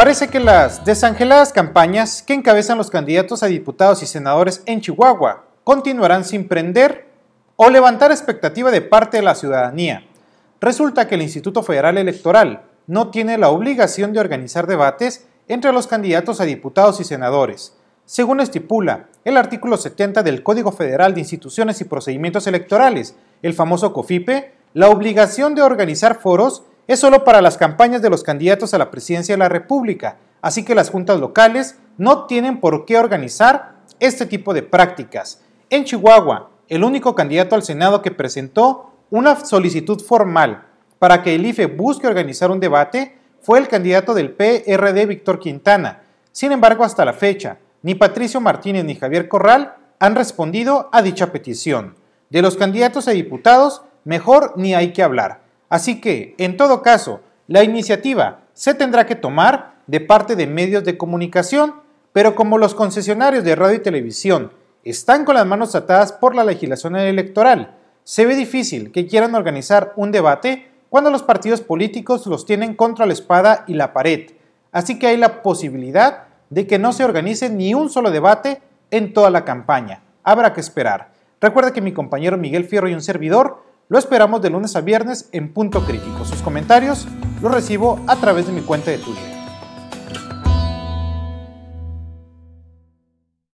Parece que las desangeladas campañas que encabezan los candidatos a diputados y senadores en Chihuahua continuarán sin prender o levantar expectativa de parte de la ciudadanía. Resulta que el Instituto Federal Electoral no tiene la obligación de organizar debates entre los candidatos a diputados y senadores, según estipula el artículo 70 del Código Federal de Instituciones y Procedimientos Electorales, el famoso COFIPE, la obligación de organizar foros es solo para las campañas de los candidatos a la presidencia de la República, así que las juntas locales no tienen por qué organizar este tipo de prácticas. En Chihuahua, el único candidato al Senado que presentó una solicitud formal para que el IFE busque organizar un debate fue el candidato del PRD Víctor Quintana. Sin embargo, hasta la fecha, ni Patricio Martínez ni Javier Corral han respondido a dicha petición. De los candidatos a diputados, mejor ni hay que hablar. Así que, en todo caso, la iniciativa se tendrá que tomar de parte de medios de comunicación, pero como los concesionarios de radio y televisión están con las manos atadas por la legislación electoral, se ve difícil que quieran organizar un debate cuando los partidos políticos los tienen contra la espada y la pared. Así que hay la posibilidad de que no se organice ni un solo debate en toda la campaña. Habrá que esperar. Recuerda que mi compañero Miguel Fierro y un servidor lo esperamos de lunes a viernes en Punto Crítico. Sus comentarios los recibo a través de mi cuenta de Twitter.